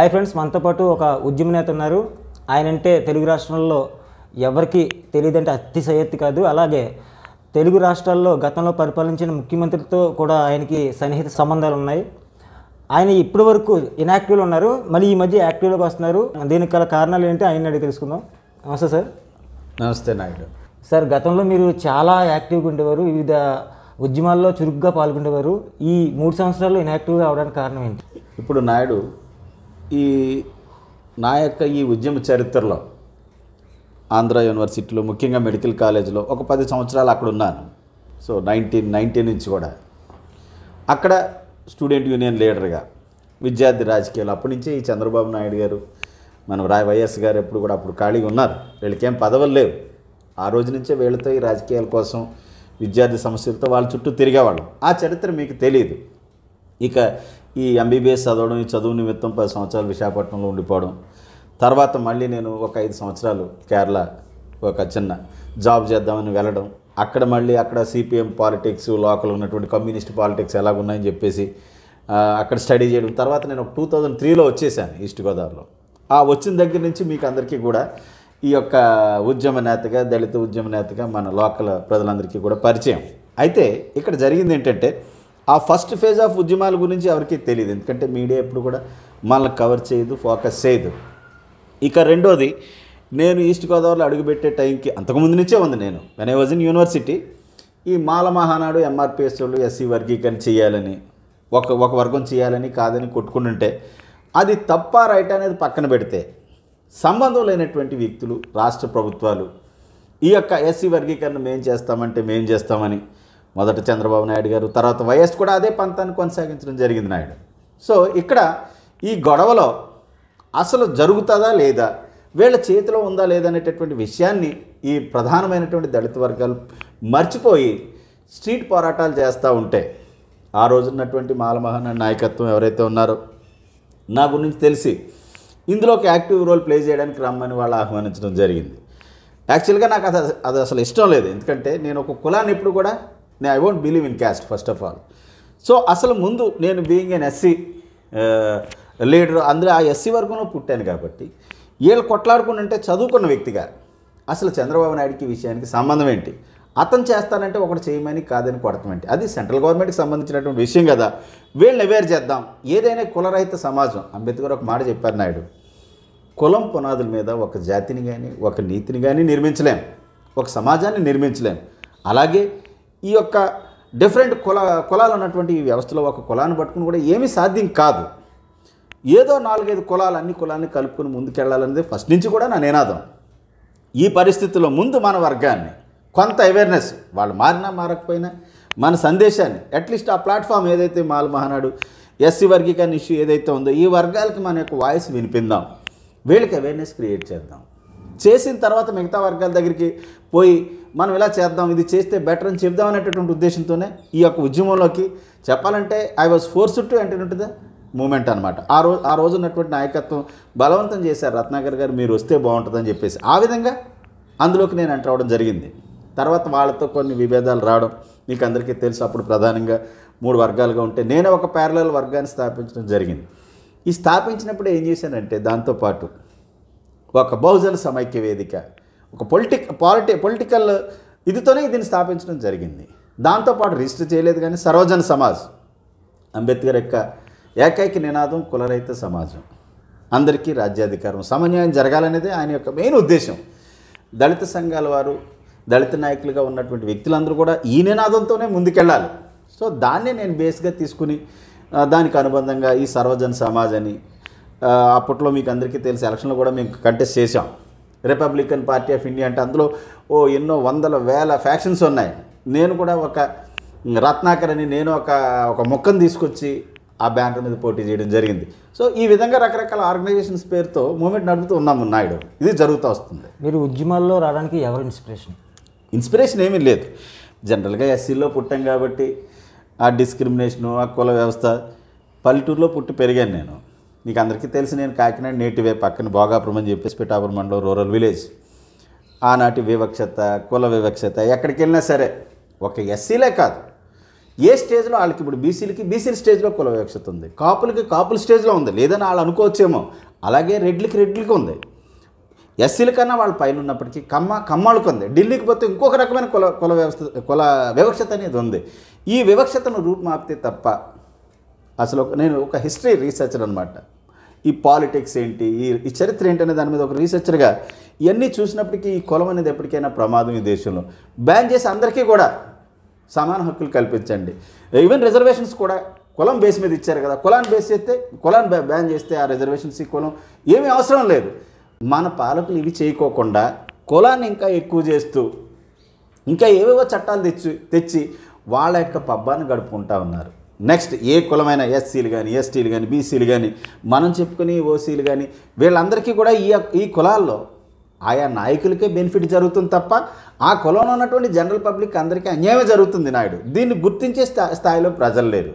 Hi friends మనతో పాటు ఒక ఉద్యమనేత ఉన్నారు ఆయన అంటే తెలుగు రాష్ట్రాల్లో ఎవరికి తెలియదంటే అతిశయోక్తి కాదు అలాగే తెలుగు రాష్ట్రాల్లో గతంలో పరిపాలించిన ముఖ్యమంత్రితో కూడా ఆయనకి సన్నిహిత సంబంధాలు ఉన్నాయి ఆయన ఇప్పటి వరకు ఇన్యాక్టివ్లో ఉన్నారు మళ్ళీ ఈ మధ్య యాక్టివ్లోకి వస్తున్నారు దీనికి గల కారణాలు ఏంటి ఆయన అడిగి తెలుసుకుందాం నమస్తే సార్ నమస్తే నాయుడు సార్ గతంలో మీరు చాలా యాక్టివ్గా ఉండేవారు వివిధ ఉద్యమాల్లో చురుగ్గా పాల్గొనేవారు ఈ మూడు సంవత్సరాల్లో ఇన్యాక్టివ్గా అవడానికి కారణం ఏంటి ఇప్పుడు నాయుడు ఈ నా యొక్క ఈ ఉద్యమ చరిత్రలో ఆంధ్ర యూనివర్సిటీలో ముఖ్యంగా మెడికల్ కాలేజీలో ఒక పది సంవత్సరాలు అక్కడ ఉన్నాను సో నైన్టీన్ నైన్టీ నుంచి కూడా అక్కడ స్టూడెంట్ యూనియన్ లీడర్గా విద్యార్థి రాజకీయాలు అప్పటి నుంచే ఈ చంద్రబాబు నాయుడు గారు మనం రాయ్ వైఎస్ గారు ఎప్పుడు కూడా అప్పుడు ఖాళీగా ఉన్నారు వీళ్ళకేం పదవులు లేవు ఆ రోజు నుంచే వీళ్ళతో ఈ రాజకీయాల కోసం విద్యార్థి సమస్యలతో వాళ్ళ చుట్టూ తిరిగేవాళ్ళం ఆ చరిత్ర మీకు తెలియదు ఇక ఈ ఎంబీబీఎస్ చదవడం ఈ చదువు నిమిత్తం పది సంవత్సరాలు విశాఖపట్నంలో ఉండిపోవడం తర్వాత మళ్ళీ నేను ఒక ఐదు సంవత్సరాలు కేరళ ఒక చిన్న జాబ్ చేద్దామని వెళ్ళడం అక్కడ మళ్ళీ అక్కడ సిపిఎం పాలిటిక్స్ లోకల్ ఉన్నటువంటి కమ్యూనిస్ట్ పాలిటిక్స్ ఎలాగున్నాయని చెప్పేసి అక్కడ స్టడీ చేయడం తర్వాత నేను ఒక టూ థౌజండ్ త్రీలో వచ్చేసాను ఈస్ట్ గోదావరిలో ఆ వచ్చిన దగ్గర నుంచి మీకు అందరికీ కూడా ఈ యొక్క ఉద్యమ నేతగా దళిత ఉద్యమ నేతగా మన లోకల్ ప్రజలందరికీ కూడా పరిచయం అయితే ఇక్కడ జరిగింది ఏంటంటే ఆ ఫస్ట్ ఫేజ్ ఆఫ్ ఉద్యమాల గురించి ఎవరికి తెలియదు ఎందుకంటే మీడియా ఎప్పుడు కూడా మనల్ని కవర్ చేయదు ఫోకస్ చేయదు ఇక రెండోది నేను ఈస్ట్ గోదావరిలో అడుగుపెట్టే టైంకి అంతకుముందు నుంచే ఉంది నేను when I was in university ఈ మాల మహానాడు ఎంఆర్పిఎస్ వాళ్ళు ఎస్సీ e వర్గీకరణ చేయాలని ఒక ఒక వర్గం చేయాలని కాదని కొట్టుకుంటుంటే అది తప్ప రైట్ అనేది పక్కన పెడితే సంబంధం లేనటువంటి వ్యక్తులు రాష్ట్ర ప్రభుత్వాలు ఈ యొక్క ఎస్సీ e వర్గీకరణ మేం చేస్తామంటే మేం చేస్తామని మొదట చంద్రబాబు నాయుడు గారు తర్వాత వైఎస్ కూడా అదే పంతాన్ని కొనసాగించడం జరిగింది నాయుడు సో ఇక్కడ ఈ గొడవలో అసలు జరుగుతుందా లేదా వీళ్ళ చేతిలో ఉందా లేదనేటటువంటి విషయాన్ని ఈ ప్రధానమైనటువంటి దళిత వర్గాలు మర్చిపోయి స్ట్రీట్ పోరాటాలు చేస్తూ ఉంటే ఆ రోజున్నటువంటి మాలమహన నాయకత్వం ఎవరైతే ఉన్నారో నా గురించి తెలిసి ఇందులోకి యాక్టివ్ రోల్ ప్లే చేయడానికి రమ్మని వాళ్ళు ఆహ్వానించడం జరిగింది యాక్చువల్గా నాకు అది అది అసలు ఇష్టం లేదు ఎందుకంటే నేను ఒక కులాన్ని ఎప్పుడు కూడా నే I won't believe in caste first of all so అసలు ముందు నేను బీయింగ్ ఎన్ ఎస్సీ లీడర్ అందులో ఆ ఎస్సీ వర్గంలో పుట్టాను కాబట్టి వీళ్ళు కొట్లాడుకుంటుంటే చదువుకున్న వ్యక్తిగా అసలు చంద్రబాబు నాయుడుకి విషయానికి సంబంధం ఏంటి అతను చేస్తానంటే ఒకటి చేయమని కాదని కొడతామంటే అది సెంట్రల్ గవర్నమెంట్కి సంబంధించినటువంటి విషయం కదా వీళ్ళని అవేర్ చేద్దాం ఏదైనా కులరహిత సమాజం అంబేద్కర్ ఒక మాట చెప్పారు నాయుడు కులం పునాదుల మీద ఒక జాతిని కానీ ఒక నీతిని కానీ నిర్మించలేం ఒక సమాజాన్ని నిర్మించలేం అలాగే ఈ యొక్క డిఫరెంట్ కుల కులాలు ఉన్నటువంటి ఈ వ్యవస్థలో ఒక కులాన్ని పట్టుకుని కూడా ఏమీ సాధ్యం కాదు ఏదో నాలుగైదు కులాలు అన్ని కులాన్ని కలుపుకుని ముందుకెళ్లాలనేది ఫస్ట్ నుంచి కూడా నా నినాదం ఈ పరిస్థితుల్లో ముందు మన వర్గాన్ని కొంత అవేర్నెస్ వాళ్ళు మారినా మారకపోయినా మన సందేశాన్ని అట్లీస్ట్ ఆ ప్లాట్ఫామ్ ఏదైతే మాల్ మహానాడు ఎస్సీ వర్గీకరణ ఇష్యూ ఏదైతే ఉందో ఈ వర్గాలకి మన యొక్క వాయిస్ వినిపిందాం వీళ్ళకి అవేర్నెస్ క్రియేట్ చేద్దాం చేసిన తర్వాత మిగతా వర్గాల దగ్గరికి పోయి మనం ఇలా చేద్దాం ఇది చేస్తే బెటర్ అని చెప్దాం అనేటటువంటి ఉద్దేశంతోనే ఈ యొక్క ఉద్యమంలోకి చెప్పాలంటే I was force to enter into the movement అనమాట ఆ రోజు ఆ రోజు ఉన్నటువంటి నాయకత్వం బలవంతం చేశారు రత్నాకర్ గారు మీరు వస్తే బాగుంటుందని చెప్పేసి ఆ విధంగా అందులోకి నేను ఎంటర్ అవ్వడం జరిగింది తర్వాత వాళ్ళతో కొన్ని విభేదాలు రావడం మీకు అందరికీ తెలుసు అప్పుడు ప్రధానంగా మూడు వర్గాలుగా ఉంటే నేను ఒక ప్యారలల్ వర్గాన్ని స్థాపించడం జరిగింది ఈ స్థాపించినప్పుడు ఏం చేశానంటే దాంతోపాటు ఒక బహుజన సమైక్య వేదిక ఒక పొలిటిక్ పాలిటీ పొలిటికల్ ఇదితోనే దీన్ని స్థాపించడం జరిగింది దాంతోపాటు రిజిస్టర్ చేయలేదు కానీ సర్వజన సమాజ్ అంబేద్కర్ యొక్క ఏకైక నినాదం కులరహిత సమాజం అందరికీ రాజ్యాధికారం సమన్వయం జరగాలనేదే ఆయన యొక్క మెయిన్ ఉద్దేశం దళిత సంఘాల వారు దళిత నాయకులుగా ఉన్నటువంటి వ్యక్తులందరూ కూడా ఈ నినాదంతోనే ముందుకెళ్ళాలి సో దాన్నే నేను బేస్గా తీసుకుని దానికి అనుబంధంగా ఈ సర్వజన సమాజ్ అని అప్పట్లో మీకు అందరికీ తెలిసి ఎలక్షన్లో కూడా మేము కంటెస్ట్ చేసాం రిపబ్లికన్ పార్టీ ఆఫ్ ఇండియా అంటే అందులో ఓ ఎన్నో వందల వేల ఫ్యాక్షన్స్ ఉన్నాయి నేను కూడా ఒక రత్నాకర్ అని నేను ఒక ఒక మొక్కను తీసుకొచ్చి ఆ బ్యానర్ మీద పోటీ చేయడం జరిగింది సో ఈ విధంగా రకరకాల ఆర్గనైజేషన్స్ పేరుతో మూమెంట్ నడుపుతూ ఉన్నాము నాయుడు ఇది జరుగుతూ వస్తుంది మీరు ఉద్యమాల్లో రావడానికి ఎవరు ఇన్స్పిరేషన్ ఇన్స్పిరేషన్ ఏమీ లేదు జనరల్గా ఎస్సీలో పుట్టాం కాబట్టి ఆ డిస్క్రిమినేషను ఆ కుల వ్యవస్థ పల్లెటూరులో పుట్టి పెరిగాను నేను నీకు అందరికీ తెలిసి నేను కాకినాడ నేటివే పక్కన భోగాపురం అని చెప్పేసి పిఠాపురం మండలం రూరల్ విలేజ్ ఆనాటి వివక్షత కుల వివక్షత ఎక్కడికి వెళ్ళినా సరే ఒక ఎస్సీలే కాదు ఏ స్టేజ్లో వాళ్ళకి ఇప్పుడు బీసీలకి బీసీల స్టేజ్లో కుల వివక్షత ఉంది కాపులకి కాపుల స్టేజ్లో ఉంది లేదని వాళ్ళు అనుకోవచ్చేమో అలాగే రెడ్లకి రెడ్లకి ఉంది ఎస్సీల కన్నా వాళ్ళ పైన ఉన్నప్పటికీ కమ్మ కమ్మాళ్ళకు ఉంది ఢిల్లీకి పోతే ఇంకొక రకమైన కుల కుల వ్యవస్థ కుల వివక్షత అనేది ఉంది ఈ వివక్షతను రూపుమాపితే తప్ప అసలు నేను ఒక హిస్టరీ రీసెర్చర్ అనమాట ఈ పాలిటిక్స్ ఏంటి ఈ చరిత్ర ఏంటి అనే దాని మీద ఒక రీసెర్చర్గా ఇవన్నీ చూసినప్పటికీ ఈ కులం అనేది ఎప్పటికైనా ప్రమాదం ఈ దేశంలో బ్యాన్ చేసి అందరికీ కూడా సమాన హక్కులు కల్పించండి ఈవెన్ రిజర్వేషన్స్ కూడా కులం బేస్ మీద ఇచ్చారు కదా కులాన్ని బేస్ చేస్తే కులాన్ని బ్యాన్ చేస్తే ఆ రిజర్వేషన్స్ ఈ కులం ఏమీ అవసరం లేదు మన పాలకులు ఇవి చేయకోకుండా కులాన్ని ఇంకా ఎక్కువ చేస్తూ ఇంకా ఏవేవో చట్టాలు తెచ్చి తెచ్చి వాళ్ళ యొక్క పబ్బాన్ని గడుపుకుంటా ఉన్నారు నెక్స్ట్ ఏ కులమైన ఎస్సీలు కానీ ఎస్టీలు కానీ బీసీలు కానీ మనం చెప్పుకుని ఓసీలు కానీ వీళ్ళందరికీ కూడా ఈ ఈ కులాల్లో ఆయా నాయకులకే బెనిఫిట్ జరుగుతుంది తప్ప ఆ కులంలో ఉన్నటువంటి జనరల్ పబ్లిక్ అందరికీ అన్యాయం జరుగుతుంది నాయుడు దీన్ని గుర్తించే స్థా స్థాయిలో ప్రజలు లేరు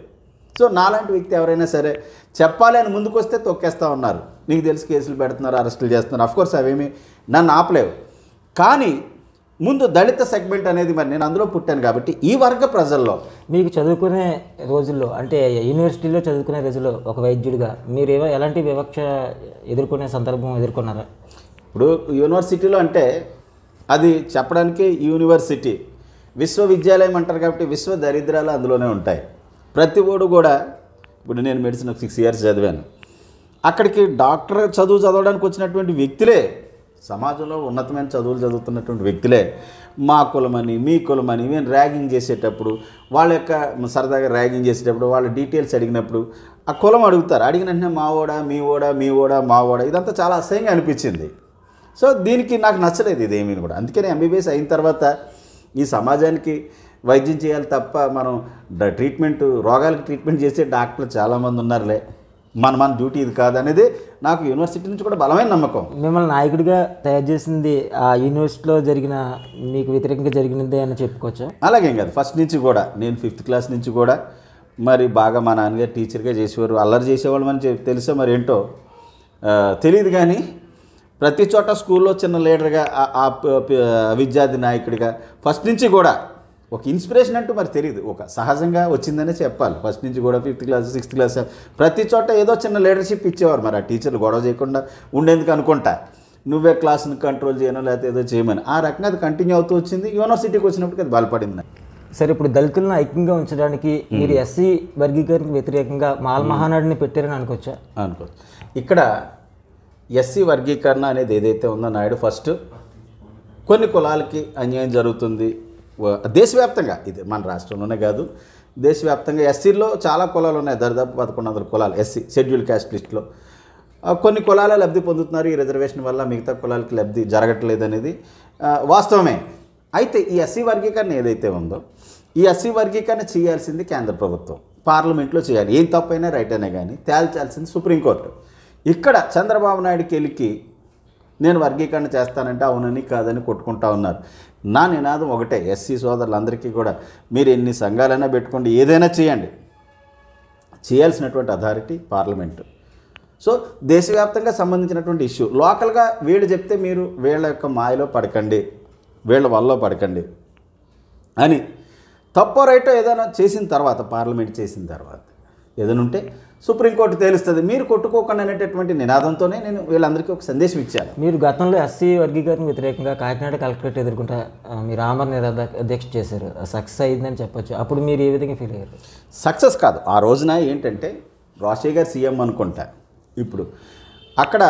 సో నాలాంటి వ్యక్తి ఎవరైనా సరే చెప్పాలి అని ముందుకొస్తే తొక్కేస్తూ ఉన్నారు నీకు తెలిసి కేసులు పెడుతున్నారు అరెస్టులు చేస్తున్నారు అఫ్కోర్స్ అవేమి నన్ను ఆపలేవు కానీ ముందు దళిత సెగ్మెంట్ అనేది మరి నేను అందులో పుట్టాను కాబట్టి ఈ వర్గ ప్రజల్లో మీకు చదువుకునే రోజుల్లో అంటే యూనివర్సిటీలో చదువుకునే రోజుల్లో ఒక వైద్యుడిగా మీరు ఏవో ఎలాంటి వివక్ష ఎదుర్కొనే సందర్భం ఎదుర్కొన్నారా ఇప్పుడు యూనివర్సిటీలో అంటే అది చెప్పడానికి యూనివర్సిటీ విశ్వవిద్యాలయం అంటారు కాబట్టి విశ్వ దరిద్రాలు అందులోనే ఉంటాయి ప్రతి ఓడు కూడా ఇప్పుడు నేను మెడిసిన్ ఒక సిక్స్ ఇయర్స్ చదివాను అక్కడికి డాక్టర్ చదువు చదవడానికి వచ్చినటువంటి వ్యక్తులే సమాజంలో ఉన్నతమైన చదువులు చదువుతున్నటువంటి వ్యక్తులే మా కులమని మీ కులమని మేము ర్యాగింగ్ చేసేటప్పుడు వాళ్ళ యొక్క సరదాగా ర్యాగింగ్ చేసేటప్పుడు వాళ్ళ డీటెయిల్స్ అడిగినప్పుడు ఆ కులం అడుగుతారు అడిగిన వెంటనే మా ఓడా మీ ఓడా మీ ఓడా మా ఓడా ఇదంతా చాలా అసహ్యంగా అనిపించింది సో దీనికి నాకు నచ్చలేదు ఇదేమీ కూడా అందుకని ఎంబీబీఎస్ అయిన తర్వాత ఈ సమాజానికి వైద్యం చేయాలి తప్ప మనం ట్రీట్మెంట్ రోగాలకు ట్రీట్మెంట్ చేసే డాక్టర్లు చాలామంది ఉన్నారులే మన మన డ్యూటీ ఇది కాదనేది నాకు యూనివర్సిటీ నుంచి కూడా బలమైన నమ్మకం మిమ్మల్ని నాయకుడిగా తయారు చేసింది ఆ యూనివర్సిటీలో జరిగిన మీకు వ్యతిరేకంగా జరిగినదే అని చెప్పుకోవచ్చు అలాగేం కాదు ఫస్ట్ నుంచి కూడా నేను ఫిఫ్త్ క్లాస్ నుంచి కూడా మరి బాగా మా నాన్నగారు టీచర్గా చేసేవారు అల్లరి చేసేవాళ్ళు అని తెలుసా మరి ఏంటో తెలియదు కానీ ప్రతి చోట స్కూల్లో చిన్న లీడర్గా విద్యార్థి నాయకుడిగా ఫస్ట్ నుంచి కూడా ఒక ఇన్స్పిరేషన్ అంటూ మరి తెలియదు ఒక సహజంగా వచ్చిందనే చెప్పాలి ఫస్ట్ నుంచి కూడా ఫిఫ్త్ క్లాస్ సిక్స్త్ క్లాస్ ప్రతి చోట ఏదో చిన్న లీడర్షిప్ ఇచ్చేవారు మరి ఆ టీచర్లు గొడవ చేయకుండా ఉండేందుకు అనుకుంటా నువ్వే క్లాస్ని కంట్రోల్ చేయను లేకపోతే ఏదో చేయమని ఆ రకంగా అది కంటిన్యూ అవుతూ వచ్చింది యూనివర్సిటీకి వచ్చినప్పటికి అది బలపడింది సరే ఇప్పుడు దళితులను ఐక్యంగా ఉంచడానికి మీరు ఎస్సీ వర్గీకరణకు వ్యతిరేకంగా మాల్ మహానాడిని పెట్టారని అనుకోవచ్చా అనుకోవచ్చు ఇక్కడ ఎస్సీ వర్గీకరణ అనేది ఏదైతే ఉందో నాయుడు ఫస్ట్ కొన్ని కులాలకి అన్యాయం జరుగుతుంది దేశవ్యాప్తంగా ఇది మన రాష్ట్రంలోనే కాదు దేశవ్యాప్తంగా ఎస్సీలో చాలా కులాలు ఉన్నాయి దాదాపు పదకొండు వందల కులాలు ఎస్సీ షెడ్యూల్ క్యాస్ట్ లిస్టులో కొన్ని కులాలే లబ్ధి పొందుతున్నారు ఈ రిజర్వేషన్ వల్ల మిగతా కులాలకి లబ్ధి జరగట్లేదు అనేది వాస్తవమే అయితే ఈ ఎస్సీ వర్గీకరణ ఏదైతే ఉందో ఈ ఎస్సీ వర్గీకరణ చేయాల్సింది కేంద్ర ప్రభుత్వం పార్లమెంట్లో చేయాలి ఏం తప్పైనా రైట్ అయినా కానీ తేల్చాల్సింది సుప్రీంకోర్టు ఇక్కడ చంద్రబాబు నాయుడుకి వెళ్ళికి నేను వర్గీకరణ చేస్తానంటే అవునని కాదని కొట్టుకుంటా ఉన్నారు నా నినాదం ఒకటే ఎస్సీ సోదరులందరికీ కూడా మీరు ఎన్ని సంఘాలైనా పెట్టుకోండి ఏదైనా చేయండి చేయాల్సినటువంటి అథారిటీ పార్లమెంటు సో దేశవ్యాప్తంగా సంబంధించినటువంటి ఇష్యూ లోకల్గా వీళ్ళు చెప్తే మీరు వీళ్ళ యొక్క మాయలో పడకండి వీళ్ళ వల్ల పడకండి అని తప్పో రైటో ఏదైనా చేసిన తర్వాత పార్లమెంట్ చేసిన తర్వాత ఏదైనా ఉంటే సుప్రీంకోర్టు తేలుస్తుంది మీరు కొట్టుకోకుండా అనేటటువంటి నినాదంతోనే నేను వీళ్ళందరికీ ఒక సందేశం ఇచ్చాను మీరు గతంలో ఎస్సీ వర్గీకరణ వ్యతిరేకంగా కాకినాడ కలెక్టరేట్ ఎదుర్కొంటా మీరు ఆమర నిరాధ దీక్ష చేశారు సక్సెస్ అయిందని చెప్పొచ్చు అప్పుడు మీరు ఏ విధంగా ఫీల్ అయ్యారు సక్సెస్ కాదు ఆ రోజున ఏంటంటే రాజశేఖర్ గారు సీఎం అనుకుంటా ఇప్పుడు అక్కడ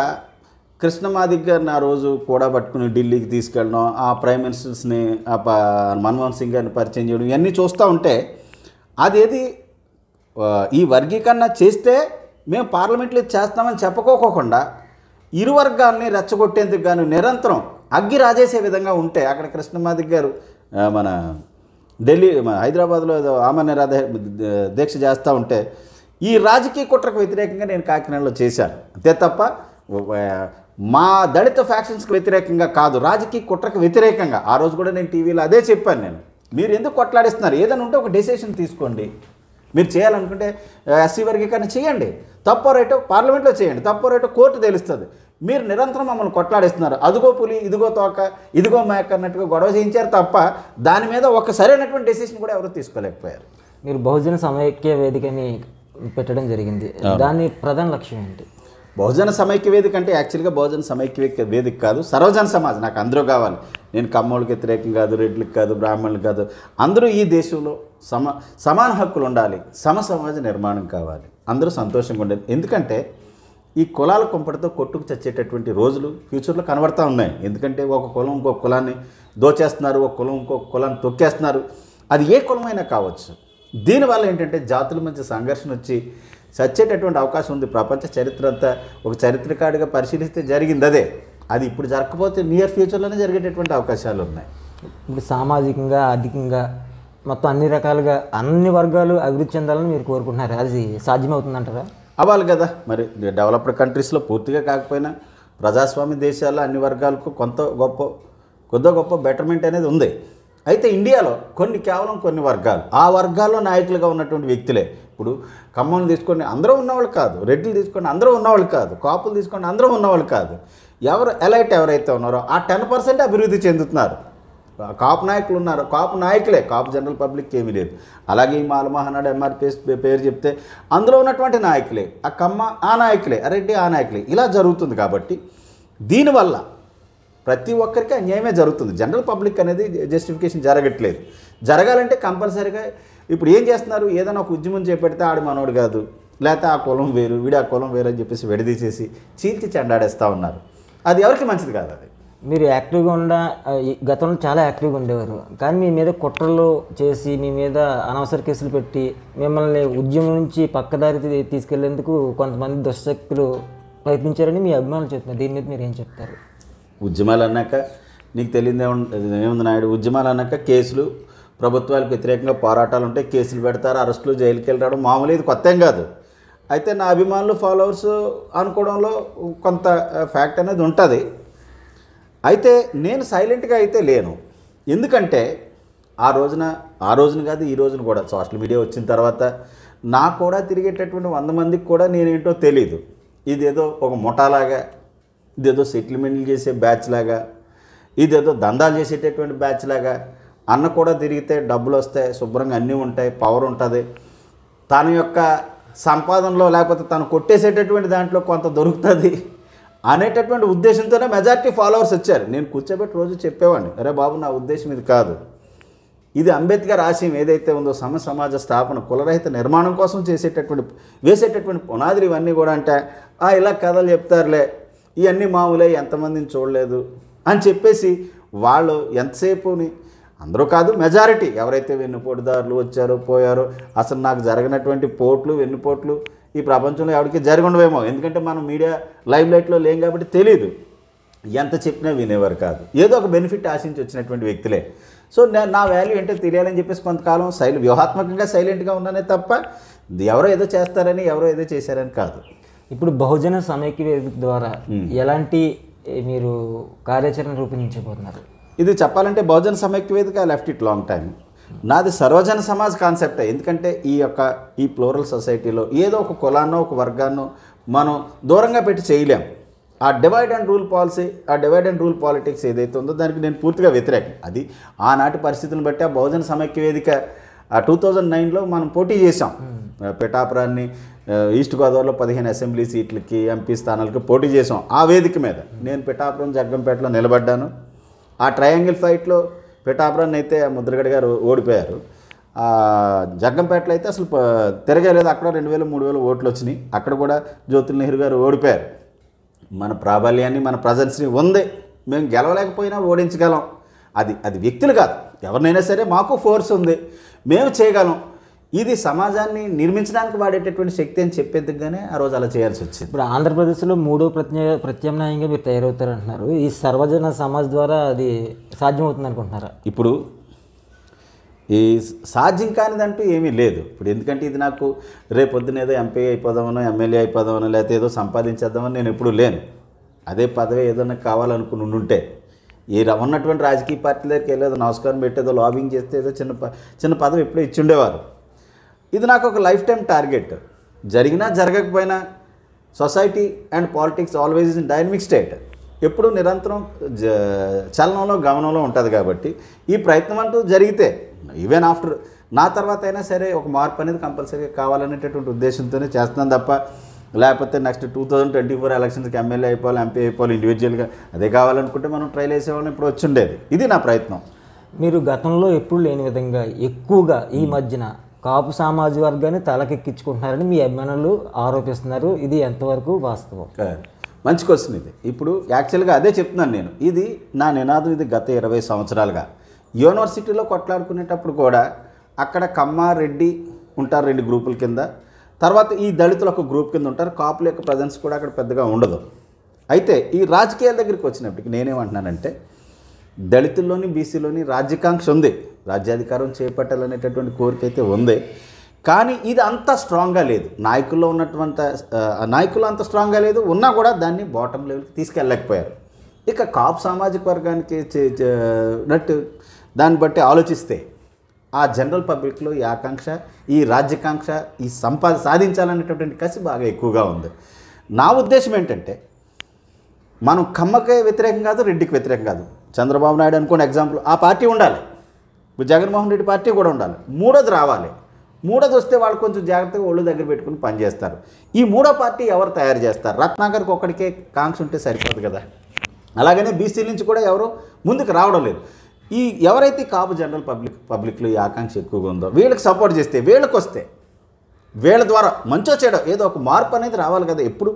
కృష్ణమాదిక్ గారిని ఆ రోజు కూడా పట్టుకుని ఢిల్లీకి తీసుకెళ్ళడం ఆ ప్రైమ్ మినిస్టర్స్ని ఆ మన్మోహన్ సింగ్ గారిని పరిచయం చేయడం ఇవన్నీ చూస్తూ ఉంటే అదేది ఈ వర్గీకరణ చేస్తే మేము పార్లమెంట్లో చేస్తామని చెప్పుకోకోకుండా ఇరు వర్గాల్ని రెచ్చగొట్టేందుకు గాను నిరంతరం అగ్గి రాజేసే విధంగా ఉంటే అక్కడ కృష్ణమాదిక్ గారు మన ఢిల్లీ హైదరాబాద్లో ఆమె రాధ దీక్ష చేస్తూ ఉంటే ఈ రాజకీయ కుట్రకు వ్యతిరేకంగా నేను కాకినాడలో చేశాను అంతే తప్ప మా దళిత ఫ్యాక్షన్స్కి వ్యతిరేకంగా కాదు రాజకీయ కుట్రకు వ్యతిరేకంగా ఆ రోజు కూడా నేను టీవీలో అదే చెప్పాను నేను మీరు ఎందుకు కొట్లాడిస్తున్నారు ఏదైనా ఉంటే ఒక డెసిషన్ తీసుకోండి మీరు చేయాలనుకుంటే ఎస్సీ వర్గీకరణ చేయండి తప్పో రేటు పార్లమెంట్లో చేయండి తప్పో రేటు కోర్టు తెలుస్తుంది మీరు నిరంతరం మమ్మల్ని కొట్లాడిస్తున్నారు అదిగో పులి ఇదిగో తోక ఇదిగో మేక అన్నట్టుగా గొడవ చేయించారు తప్ప దాని మీద ఒక సరైనటువంటి డెసిషన్ కూడా ఎవరు తీసుకోలేకపోయారు మీరు బహుజన సమైక్య వేదికని పెట్టడం జరిగింది దాని ప్రధాన లక్ష్యం ఏంటి బహుజన సమైక్య వేదిక అంటే యాక్చువల్గా బహుజన సమైక్య వేదిక కాదు సర్వజన సమాజం నాకు అందరూ కావాలి నేను కమ్మోళ్ళకి వ్యతిరేకం కాదు రెడ్లకు కాదు బ్రాహ్మణులకు కాదు అందరూ ఈ దేశంలో సమ సమాన హక్కులు ఉండాలి సమ సమాజ నిర్మాణం కావాలి అందరూ సంతోషంగా ఉండాలి ఎందుకంటే ఈ కులాల కుంపటితో కొట్టుకు చచ్చేటటువంటి రోజులు ఫ్యూచర్లో కనబడతా ఉన్నాయి ఎందుకంటే ఒక కులం ఇంకొక కులాన్ని దోచేస్తున్నారు ఒక కులం ఇంకొక కులాన్ని తొక్కేస్తున్నారు అది ఏ కులమైనా కావచ్చు దీనివల్ల ఏంటంటే జాతుల మధ్య సంఘర్షణ వచ్చి చచ్చేటటువంటి అవకాశం ఉంది ప్రపంచ చరిత్ర అంతా ఒక చరిత్రకారుడిగా పరిశీలిస్తే జరిగింది అదే అది ఇప్పుడు జరగకపోతే నియర్ ఫ్యూచర్లోనే జరిగేటటువంటి అవకాశాలు ఉన్నాయి ఇప్పుడు సామాజికంగా ఆర్థికంగా మొత్తం అన్ని రకాలుగా అన్ని వర్గాలు అభివృద్ధి చెందాలని మీరు కోరుకుంటున్నారు అది సాధ్యమవుతుందంటారా అవ్వాలి కదా మరి డెవలప్డ్ కంట్రీస్లో పూర్తిగా కాకపోయినా ప్రజాస్వామ్య దేశాల్లో అన్ని వర్గాలకు కొంత గొప్ప కొద్ది గొప్ప బెటర్మెంట్ అనేది ఉంది అయితే ఇండియాలో కొన్ని కేవలం కొన్ని వర్గాలు ఆ వర్గాల్లో నాయకులుగా ఉన్నటువంటి వ్యక్తులే ఇప్పుడు ఖమ్మం తీసుకొని అందరూ ఉన్నవాళ్ళు కాదు రెడ్లు తీసుకొని అందరూ ఉన్నవాళ్ళు కాదు కాపులు తీసుకొని అందరూ ఉన్నవాళ్ళు కాదు ఎవరు ఎలైట్ ఎవరైతే ఉన్నారో ఆ టెన్ పర్సెంట్ అభివృద్ధి చెందుతున్నారు కాపు నాయకులు ఉన్నారు కాపు నాయకులే కాపు జనరల్ పబ్లిక్ ఏమీ లేదు అలాగే ఈ మాలమహానాడు ఎంఆర్పిఎస్ పేరు చెప్తే అందులో ఉన్నటువంటి నాయకులే ఆ కమ్మ ఆ నాయకులే అరెడ్డి ఆ నాయకులే ఇలా జరుగుతుంది కాబట్టి దీనివల్ల ప్రతి ఒక్కరికి అన్యాయమే జరుగుతుంది జనరల్ పబ్లిక్ అనేది జస్టిఫికేషన్ జరగట్లేదు జరగాలంటే కంపల్సరీగా ఇప్పుడు ఏం చేస్తున్నారు ఏదైనా ఒక ఉద్యమం చేపెడితే ఆడు మనోడు కాదు లేకపోతే ఆ కులం వేరు వీడు ఆ కులం వేరు అని చెప్పేసి విడదీసేసి చీల్చి చెండాడేస్తూ ఉన్నారు అది ఎవరికి మంచిది కాదు అది మీరు యాక్టివ్గా ఉండ గతంలో చాలా యాక్టివ్గా ఉండేవారు కానీ మీ మీద కుట్రలు చేసి మీ మీద అనవసర కేసులు పెట్టి మిమ్మల్ని ఉద్యమం నుంచి పక్కదారి తీసుకెళ్లేందుకు కొంతమంది దుశ్శక్తులు ప్రయత్నించారని మీ అభిమానులు చెప్తున్నారు దీని మీద మీరు ఏం చెప్తారు ఉద్యమాలు అన్నాక నీకు తెలియదు ఏముంది నాయుడు ఉద్యమాలు అన్నాక కేసులు ప్రభుత్వాలకు వ్యతిరేకంగా పోరాటాలు ఉంటాయి కేసులు పెడతారు అరెస్టులు జైలుకి వెళ్ళడం మామూలు ఇది కొత్త ఏం కాదు అయితే నా అభిమానులు ఫాలోవర్స్ అనుకోవడంలో కొంత ఫ్యాక్ట్ అనేది ఉంటుంది అయితే నేను సైలెంట్గా అయితే లేను ఎందుకంటే ఆ రోజున ఆ రోజున కాదు ఈ రోజున కూడా సోషల్ మీడియా వచ్చిన తర్వాత నా కూడా తిరిగేటటువంటి వంద మందికి కూడా నేనేంటో తెలీదు ఇదేదో ఒక ముఠాలాగా ఇదేదో సెటిల్మెంట్లు చేసే బ్యాచ్ లాగా ఇదేదో దందాలు చేసేటటువంటి బ్యాచ్ లాగా అన్న కూడా తిరిగితే డబ్బులు వస్తాయి శుభ్రంగా అన్నీ ఉంటాయి పవర్ ఉంటుంది తన యొక్క సంపాదనలో లేకపోతే తను కొట్టేసేటటువంటి దాంట్లో కొంత దొరుకుతుంది అనేటటువంటి ఉద్దేశంతోనే మెజారిటీ ఫాలోవర్స్ వచ్చారు నేను కూర్చోబెట్టి రోజు చెప్పేవాడిని అరే బాబు నా ఉద్దేశం ఇది కాదు ఇది అంబేద్కర్ ఆశయం ఏదైతే ఉందో సమ సమాజ స్థాపన కులరహిత నిర్మాణం కోసం చేసేటటువంటి వేసేటటువంటి పునాదులు ఇవన్నీ కూడా అంటే ఆ ఇలా కథలు చెప్తారులే ఇవన్నీ మామూలే ఎంతమందిని చూడలేదు అని చెప్పేసి వాళ్ళు ఎంతసేపుని అందరూ కాదు మెజారిటీ ఎవరైతే వెన్నుపోటుదారులు వచ్చారో పోయారో అసలు నాకు జరిగినటువంటి పోట్లు వెన్నుపోట్లు ఈ ప్రపంచంలో ఎవరికి జరిగి ఉండవేమో ఎందుకంటే మనం మీడియా లైవ్ లైట్లో లేం కాబట్టి తెలియదు ఎంత చెప్పినా వినేవారు కాదు ఏదో ఒక బెనిఫిట్ ఆశించి వచ్చినటువంటి వ్యక్తులే సో నేను నా వాల్యూ ఏంటో తెలియాలని చెప్పేసి కొంతకాలం సైలు వ్యూహాత్మకంగా సైలెంట్గా ఉన్నానే తప్ప ఎవరో ఏదో చేస్తారని ఎవరో ఏదో చేశారని కాదు ఇప్పుడు బహుజన సమైక్య వేదిక ద్వారా ఎలాంటి మీరు కార్యాచరణ రూపొందించబోతున్నారు ఇది చెప్పాలంటే బహుజన సమైక్య వేదిక లెఫ్ట్ ఇట్ లాంగ్ టైం నాది సర్వజన సమాజ్ కాన్సెప్టే ఎందుకంటే ఈ యొక్క ఈ ప్లోరల్ సొసైటీలో ఏదో ఒక కులాన్నో ఒక వర్గాన్నో మనం దూరంగా పెట్టి చేయలేం ఆ డివైడ్ అండ్ రూల్ పాలసీ ఆ డివైడ్ అండ్ రూల్ పాలిటిక్స్ ఏదైతే ఉందో దానికి నేను పూర్తిగా వ్యతిరేకం అది ఆనాటి పరిస్థితులను బట్టి ఆ బహుజన సమైక్య వేదిక టూ థౌజండ్ నైన్లో మనం పోటీ చేసాం hmm. పిఠాపురాన్ని ఈస్ట్ గోదావరిలో పదిహేను అసెంబ్లీ సీట్లకి ఎంపీ స్థానాలకి పోటీ చేసాం ఆ వేదిక మీద hmm. నేను పిఠాపురం జగ్గంపేటలో నిలబడ్డాను ఆ ట్రయాంగిల్ ఫైట్లో పిఠాపురాన్ని అయితే ముద్రగడ్ గారు ఓడిపోయారు జగ్గంపేటలో అయితే అసలు తిరగలేదు అక్కడ రెండు వేల మూడు వేల ఓట్లు వచ్చినాయి అక్కడ కూడా జ్యోతుల్ నెహ్రూ గారు ఓడిపోయారు మన ప్రాబల్యాన్ని మన ప్రజెన్స్ని ఉంది మేము గెలవలేకపోయినా ఓడించగలం అది అది వ్యక్తులు కాదు ఎవరినైనా సరే మాకు ఫోర్స్ ఉంది మేము చేయగలం ఇది సమాజాన్ని నిర్మించడానికి వాడేటటువంటి శక్తి అని చెప్పేందుకుగానే ఆ రోజు అలా చేయాల్సి వచ్చింది ఇప్పుడు ఆంధ్రప్రదేశ్లో మూడో ప్రత్యే ప్రత్యామ్నాయంగా మీరు తయారవుతారంటున్నారు ఈ సర్వజన సమాజ్ ద్వారా అది సాధ్యమవుతుంది అనుకుంటున్నారా ఇప్పుడు ఈ సాధ్యం కానిదంటూ ఏమీ లేదు ఇప్పుడు ఎందుకంటే ఇది నాకు రేపొద్దున ఏదో ఎంపీ అయిపోదామనో ఎమ్మెల్యే అయిపోదామనో లేకపోతే ఏదో సంపాదించేద్దామని నేను ఎప్పుడూ లేను అదే పదవి ఏదైనా కావాలనుకుని ఉంటే ఈ ఉన్నటువంటి రాజకీయ పార్టీ దగ్గరికి వెళ్ళేదో నమస్కారం పెట్టేదో లాబింగ్ చేస్తే ఏదో చిన్న చిన్న పదవి ఇచ్చి ఉండేవారు ఇది నాకు ఒక లైఫ్ టైం టార్గెట్ జరిగినా జరగకపోయినా society and politics always in dynamic state ఎప్పుడు నిరంతరం చలనంలో గమనంలో ఉంటుంది కాబట్టి ఈ ప్రయత్నం అంటూ జరిగితే ఈవెన్ ఆఫ్టర్ నా తర్వాత అయినా సరే ఒక మార్పు అనేది కంపల్సరీగా కావాలనేటటువంటి ఉద్దేశంతోనే చేస్తున్నాను తప్ప లేకపోతే next two thousand twenty four ఎలక్షన్స్కి ఎమ్మెల్యే అయిపోవాలి ఎంపీ అయిపోవాలి ఇండివిజువల్గా అదే కావాలనుకుంటే మనం ట్రైల్ వేసేవాళ్ళం ఇప్పుడు వచ్చి ఉండేది ఇది నా ప్రయత్నం మీరు గతంలో ఎప్పుడు లేని విధంగా ఎక్కువగా ఈ మధ్యన కాపు సామాజిక వర్గాన్ని తలకెక్కించుకుంటున్నారని మీ అభిమానులు ఆరోపిస్తున్నారు ఇది ఎంతవరకు వాస్తవం మంచి క్వశ్చన్ ఇది ఇప్పుడు యాక్చువల్గా అదే చెప్తున్నాను నేను ఇది నా నినాదం ఇది గత ఇరవై సంవత్సరాలుగా యూనివర్సిటీలో కొట్లాడుకునేటప్పుడు కూడా అక్కడ కమ్మారెడ్డి ఉంటారు రెండు గ్రూపుల కింద తర్వాత ఈ దళితులు ఒక గ్రూప్ కింద ఉంటారు కాపుల యొక్క ప్రజెన్స్ కూడా అక్కడ పెద్దగా ఉండదు అయితే ఈ రాజకీయాల దగ్గరికి వచ్చినప్పటికి నేనేమంటున్నానంటే దళితుల్లోని బీసీలోని రాజ్యాకాంక్ష ఉంది రాజ్యాధికారం చేపట్టాలనేటటువంటి కోరిక అయితే ఉంది కానీ ఇది అంత స్ట్రాంగ్గా లేదు నాయకుల్లో ఉన్నటువంటి నాయకులు అంత స్ట్రాంగ్గా లేదు ఉన్నా కూడా దాన్ని బాటం లెవెల్కి తీసుకెళ్ళలేకపోయారు ఇక కాపు సామాజిక వర్గానికి నట్టు దాన్ని బట్టి ఆలోచిస్తే ఆ జనరల్ పబ్లిక్లో ఈ ఆకాంక్ష ఈ రాజ్యాకాంక్ష ఈ సంపాద సాధించాలనేటటువంటి కసి బాగా ఎక్కువగా ఉంది నా ఉద్దేశం ఏంటంటే మనం కమ్మకే వ్యతిరేకం కాదు రెడ్డికి వ్యతిరేకం కాదు చంద్రబాబు నాయుడు అనుకోండి ఎగ్జాంపుల్ ఆ పార్టీ ఉండాలి జగన్మోహన్ రెడ్డి పార్టీ కూడా ఉండాలి మూడోది రావాలి మూడోది వస్తే వాళ్ళు కొంచెం జాగ్రత్తగా ఒళ్ళు దగ్గర పెట్టుకుని పనిచేస్తారు ఈ మూడో పార్టీ ఎవరు తయారు చేస్తారు రత్నాకర్కి ఒక్కడికే కాంక్ష ఉంటే సరిపోదు కదా అలాగనే బీసీ నుంచి కూడా ఎవరు ముందుకు రావడం లేదు ఈ ఎవరైతే కాపు జనరల్ పబ్లిక్ పబ్లిక్లో ఈ ఆకాంక్ష ఎక్కువగా ఉందో వీళ్ళకి సపోర్ట్ చేస్తే వీళ్ళకి వస్తే వీళ్ళ ద్వారా మంచో చేయడం ఏదో ఒక మార్పు అనేది రావాలి కదా ఎప్పుడు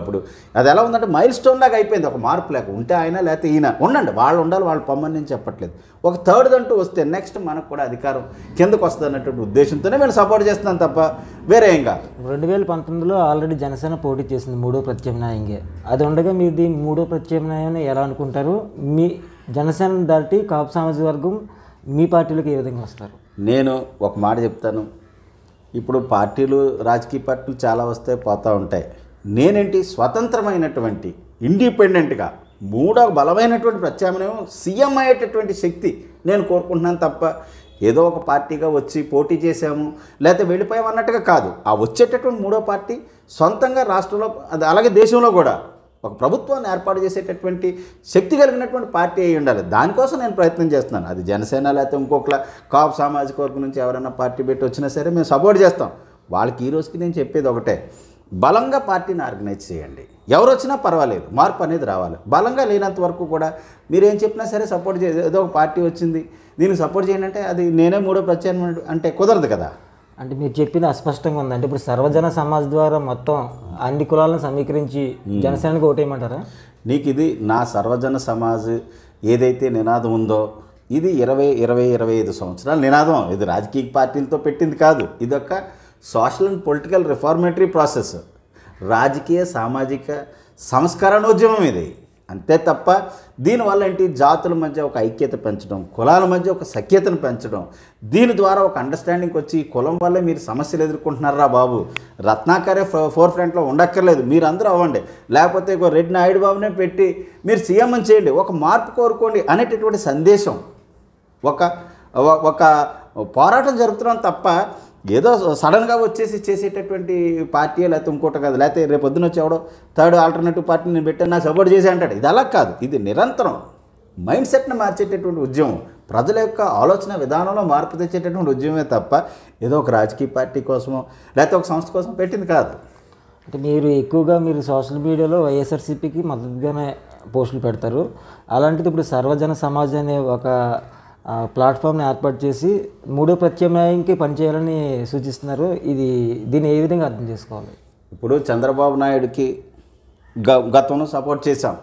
ఇప్పుడు అది ఎలా ఉందంటే మైల్ స్టోన్ లాగా అయిపోయింది ఒక మార్పు లేక ఉంటే ఆయన లేకపోతే ఈయన ఉండండి వాళ్ళు ఉండాలి వాళ్ళు పొమ్మని నేను చెప్పట్లేదు ఒక థర్డ్ అంటూ వస్తే నెక్స్ట్ మనకు కూడా అధికారం కిందకు వస్తుంది అన్నటువంటి ఉద్దేశంతోనే మేము సపోర్ట్ చేస్తున్నాం తప్ప వేరే ఏం కాదు రెండు వేల పంతొమ్మిదిలో ఆల్రెడీ జనసేన పోటీ చేసింది మూడో ప్రత్యామ్నాయంగా అది ఉండగా మీరు దీని మూడో ప్రత్యామ్నాయాన్ని ఎలా అనుకుంటారు మీ జనసేన దాటి కాపు సామాజిక వర్గం మీ పార్టీలకు ఏ విధంగా వస్తారు నేను ఒక మాట చెప్తాను ఇప్పుడు పార్టీలు రాజకీయ పార్టీలు చాలా వస్తే పోతూ ఉంటాయి నేనేంటి స్వతంత్రమైనటువంటి ఇండిపెండెంట్గా మూడో బలమైనటువంటి ప్రత్యామ్నాయం సీఎం అయ్యేటటువంటి శక్తి నేను కోరుకుంటున్నాను తప్ప ఏదో ఒక పార్టీగా వచ్చి పోటీ చేశాము లేకపోతే వెళ్ళిపోయామన్నట్టుగా కాదు ఆ వచ్చేటటువంటి మూడో పార్టీ సొంతంగా రాష్ట్రంలో అలాగే దేశంలో కూడా ఒక ప్రభుత్వాన్ని ఏర్పాటు చేసేటటువంటి శక్తి కలిగినటువంటి పార్టీ అయి ఉండాలి దానికోసం నేను ప్రయత్నం చేస్తున్నాను అది జనసేన లేకపోతే ఇంకొకలా కాపు సామాజిక వర్గం నుంచి ఎవరైనా పార్టీ పెట్టి వచ్చినా సరే మేము సపోర్ట్ చేస్తాం వాళ్ళకి ఈ రోజుకి నేను చెప్పేది ఒకటే బలంగా పార్టీని ఆర్గనైజ్ చేయండి ఎవరు వచ్చినా పర్వాలేదు మార్పు అనేది రావాలి బలంగా లేనంత వరకు కూడా మీరు ఏం చెప్పినా సరే సపోర్ట్ చే ఏదో ఒక పార్టీ వచ్చింది దీనికి సపోర్ట్ చేయండి అంటే అది నేనే మూడో ప్రత్యామ్నాయం అంటే కుదరదు కదా అంటే మీరు చెప్పింది అస్పష్టంగా ఉంది అంటే ఇప్పుడు సర్వజన సమాజ్ ద్వారా మొత్తం అన్ని కులాలను సమీకరించి జనసేనకు ఓటేయమంటారా నీకు ఇది నా సర్వజన సమాజ్ ఏదైతే నినాదం ఉందో ఇది ఇరవై ఇరవై ఇరవై ఐదు సంవత్సరాల నినాదం ఇది రాజకీయ పార్టీలతో పెట్టింది కాదు ఇది ఒక social and political reformatory process రాజకీయ సామాజిక సంస్కరణోద్యమం ఇది అంతే తప్ప దీనివల్ల ఏంటి జాతుల మధ్య ఒక ఐక్యత పెంచడం కులాల మధ్య ఒక సఖ్యతను పెంచడం దీని ద్వారా ఒక అండర్స్టాండింగ్ వచ్చి కులం వల్లే మీరు సమస్యలు ఎదుర్కొంటున్నారా బాబు రత్నాకరే ఫోర్ ఫ్రంట్లో ఉండక్కర్లేదు మీరందరూ అవ్వండి లేకపోతే ఒక రెడ్డి నాయుడు బాబునే పెట్టి మీరు సీఎం చేయండి ఒక మార్పు కోరుకోండి అనేటటువంటి సందేశం ఒక ఒక పోరాటం జరుపుతున్నాం తప్ప ఏదో సడన్గా వచ్చేసి చేసేటటువంటి పార్టీ లేకపోతే ఇంకోట కాదు లేకపోతే రేపు పొద్దున వచ్చేవాడో థర్డ్ ఆల్టర్నేటివ్ పార్టీ నేను పెట్టాను నాకు సపోర్ట్ చేసే అంటాడు ఇది అలా కాదు ఇది నిరంతరం మైండ్ సెట్ని మార్చేటటువంటి ఉద్యమం ప్రజల యొక్క ఆలోచన విధానంలో మార్పు తెచ్చేటటువంటి ఉద్యమమే తప్ప ఏదో ఒక రాజకీయ పార్టీ కోసమో లేకపోతే ఒక సంస్థ కోసం పెట్టింది కాదు అంటే మీరు ఎక్కువగా మీరు సోషల్ మీడియాలో వైఎస్ఆర్సీపీకి మద్దతుగానే పోస్టులు పెడతారు అలాంటిది ఇప్పుడు సర్వజన సమాజం అనే ఒక ప్లాట్ఫామ్ని ఏర్పాటు చేసి మూడో ప్రత్యామ్నాయంకి పనిచేయాలని సూచిస్తున్నారు ఇది దీన్ని ఏ విధంగా అర్థం చేసుకోవాలి ఇప్పుడు చంద్రబాబు నాయుడుకి గ గతంలో సపోర్ట్ చేశాం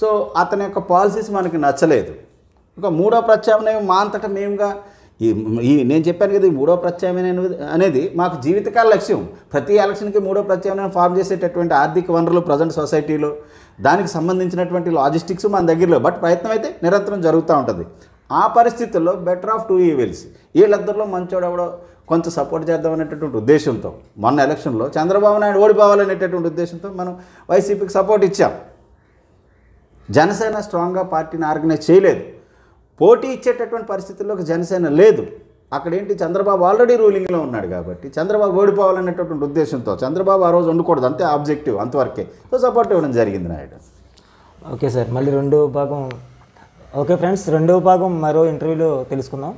సో అతని యొక్క పాలసీస్ మనకి నచ్చలేదు ఒక మూడో ప్రత్యామ్నాయం మా అంతట మేముగా ఈ ఈ నేను చెప్పాను కదా ఈ మూడో ప్రత్యామ్నాయం అనేది మాకు జీవితకాల లక్ష్యం ప్రతి ఎలక్షన్కి మూడో ప్రత్యామ్నాయం ఫామ్ చేసేటటువంటి ఆర్థిక వనరులు ప్రజెంట్ సొసైటీలో దానికి సంబంధించినటువంటి లాజిస్టిక్స్ మన దగ్గరలో బట్ ప్రయత్నం అయితే నిరంతరం జరుగుతూ ఉంటుంది ఆ పరిస్థితుల్లో బెటర్ ఆఫ్ టూ ఈవెల్స్ వీళ్ళిద్దరిలో మంచోడు ఎవడో కొంత సపోర్ట్ చేద్దాం అనేటటువంటి ఉద్దేశంతో మొన్న ఎలక్షన్లో చంద్రబాబు నాయుడు ఓడిపోవాలనేటటువంటి ఉద్దేశంతో మనం వైసీపీకి సపోర్ట్ ఇచ్చాం జనసేన స్ట్రాంగ్గా పార్టీని ఆర్గనైజ్ చేయలేదు పోటీ ఇచ్చేటటువంటి పరిస్థితుల్లోకి జనసేన లేదు అక్కడేంటి చంద్రబాబు ఆల్రెడీ రూలింగ్లో ఉన్నాడు కాబట్టి చంద్రబాబు ఓడిపోవాలనేటటువంటి ఉద్దేశంతో చంద్రబాబు ఆ రోజు ఉండకూడదు అంతే ఆబ్జెక్టివ్ అంతవరకే సో సపోర్ట్ ఇవ్వడం జరిగింది నాయుడు ఓకే సార్ మళ్ళీ రెండో భాగం ఓకే ఫ్రెండ్స్ రెండవ భాగం మరో ఇంటర్వ్యూలో తెలుసుకుందాం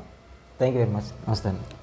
థ్యాంక్ యూ వెరీ మచ్ నమస్తే